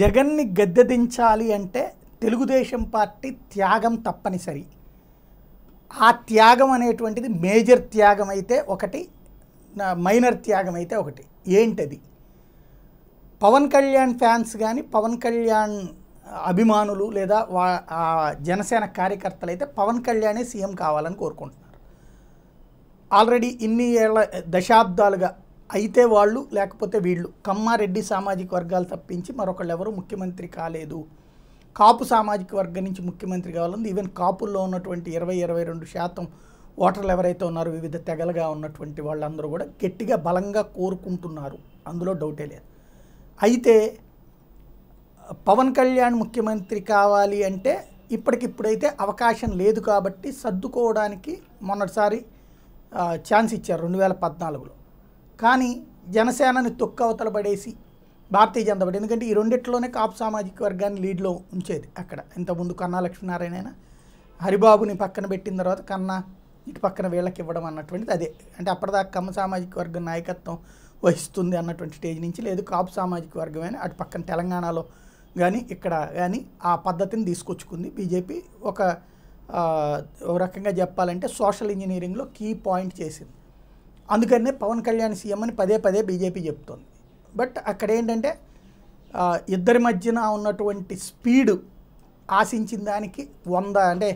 జగన్ని గద్దెదించాలి అంటే తెలుగుదేశం పార్టీ త్యాగం తప్పనిసరి ఆ త్యాగం అనేటువంటిది మేజర్ త్యాగం అయితే ఒకటి మైనర్ త్యాగం అయితే ఒకటి ఏంటది పవన్ కళ్యాణ్ ఫ్యాన్స్ కానీ పవన్ కళ్యాణ్ అభిమానులు లేదా వా జనసేన కార్యకర్తలు అయితే పవన్ కళ్యాణే సీఎం కావాలని కోరుకుంటున్నారు ఆల్రెడీ ఇన్ని ఏళ్ళ దశాబ్దాలుగా అయితే వాళ్ళు లేకపోతే వీళ్ళు కమ్మారెడ్డి సామాజిక వర్గాలు తప్పించి మరొకళ్ళు ఎవరు ముఖ్యమంత్రి కాలేదు కాపు సామాజిక వర్గం నుంచి ముఖ్యమంత్రి కావాలంది ఈవెన్ కాపుల్లో ఉన్నటువంటి ఇరవై ఇరవై రెండు శాతం ఓటర్లు ఎవరైతే ఉన్నారో వివిధ తెగలుగా ఉన్నటువంటి వాళ్ళందరూ కూడా గట్టిగా బలంగా కోరుకుంటున్నారు అందులో డౌటే లేదు అయితే పవన్ కళ్యాణ్ ముఖ్యమంత్రి కావాలి అంటే ఇప్పటికిప్పుడైతే అవకాశం లేదు కాబట్టి సర్దుకోవడానికి మొన్నటిసారి ఛాన్స్ ఇచ్చారు రెండు వేల పద్నాలుగులో కానీ జనసేనని తొక్కవతల పడేసి భారతీయ జనతా పార్టీ ఎందుకంటే ఈ రెండిట్లోనే కాపు సామాజిక వర్గాన్ని లీడ్లో ఉంచేది అక్కడ ఇంతకుముందు కన్నా లక్ష్మీనారాయణ అయినా హరిబాబుని పక్కన పెట్టిన తర్వాత కన్నా ఇటు పక్కన వీళ్ళకి ఇవ్వడం అన్నటువంటిది అదే అంటే అప్పటిదాకా కమ్మ సామాజిక వర్గం నాయకత్వం వహిస్తుంది అన్నటువంటి స్టేజ్ నుంచి లేదు కాపు సామాజిక వర్గమైన అటు పక్కన తెలంగాణలో కానీ ఇక్కడ కానీ ఆ పద్ధతిని తీసుకొచ్చుకుంది బీజేపీ ఒక రకంగా చెప్పాలంటే సోషల్ ఇంజనీరింగ్లో కీ పాయింట్ చేసింది అందుకనే పవన్ కళ్యాణ్ సీఎం అని పదే పదే బీజేపీ చెప్తోంది బట్ అక్కడ ఏంటంటే ఇద్దరి మధ్యన ఉన్నటువంటి స్పీడు ఆశించిన దానికి వంద అంటే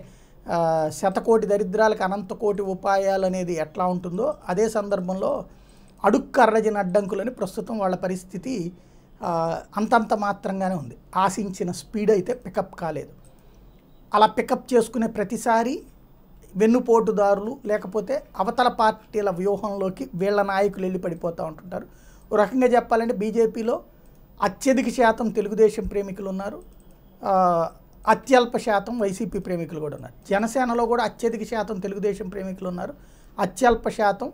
శతకోటి దరిద్రాలకు అనంత కోటి ఉపాయాలు అనేది ఎట్లా ఉంటుందో అదే సందర్భంలో అడుక్కు అడ్డంకులని ప్రస్తుతం వాళ్ళ పరిస్థితి అంతంత మాత్రంగానే ఉంది ఆశించిన స్పీడ్ అయితే పికప్ కాలేదు అలా పికప్ చేసుకునే ప్రతిసారి వెన్నుపోటుదారులు లేకపోతే అవతల పార్టీల వ్యూహంలోకి వీళ్ళ నాయకులు వెళ్ళి పడిపోతూ ఉంటుంటారు ఒక రకంగా చెప్పాలంటే బీజేపీలో అత్యధిక శాతం తెలుగుదేశం ప్రేమికులు ఉన్నారు అత్యల్ప శాతం వైసీపీ ప్రేమికులు కూడా ఉన్నారు జనసేనలో కూడా అత్యధిక శాతం తెలుగుదేశం ప్రేమికులు ఉన్నారు అత్యల్ప శాతం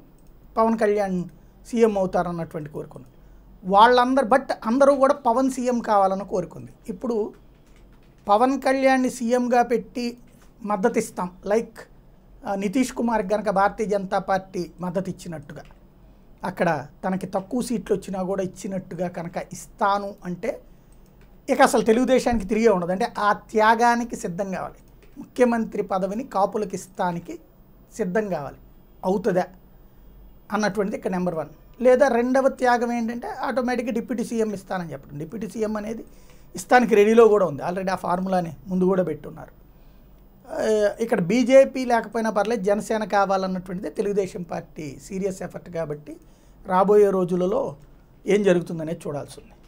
పవన్ కళ్యాణ్ సీఎం అవుతారన్నటువంటి కోరుకుంది వాళ్ళందరూ బట్ అందరూ కూడా పవన్ సీఎం కావాలని కోరుకుంది ఇప్పుడు పవన్ కళ్యాణ్ని సీఎంగా పెట్టి మద్దతిస్తాం లైక్ నితీష్ కుమార్ కనుక భారతీయ జనతా పార్టీ మద్దతు ఇచ్చినట్టుగా అక్కడ తనకి తక్కువ సీట్లు వచ్చినా కూడా ఇచ్చినట్టుగా కనుక ఇస్తాను అంటే ఇక అసలు తెలుగుదేశానికి తిరిగి ఉండదు అంటే ఆ త్యాగానికి సిద్ధం కావాలి ముఖ్యమంత్రి పదవిని కాపులకి ఇస్తానికి సిద్ధం కావాలి అవుతుందా అన్నటువంటిది ఇక్కడ నెంబర్ వన్ లేదా రెండవ త్యాగం ఏంటంటే ఆటోమేటిక్గా డిప్యూటీ సీఎం ఇస్తానని చెప్పడం డిప్యూటీ సీఎం అనేది ఇస్తానికి రెడీలో కూడా ఉంది ఆల్రెడీ ఆ ఫార్ములాని ముందు కూడా పెట్టున్నారు ఇక్కడ బీజేపీ లేకపోయినా పర్లేదు జనసేన కావాలన్నటువంటిది తెలుగుదేశం పార్టీ సీరియస్ ఎఫర్ట్ కాబట్టి రాబోయే రోజులలో ఏం జరుగుతుందనేది చూడాల్సి ఉంది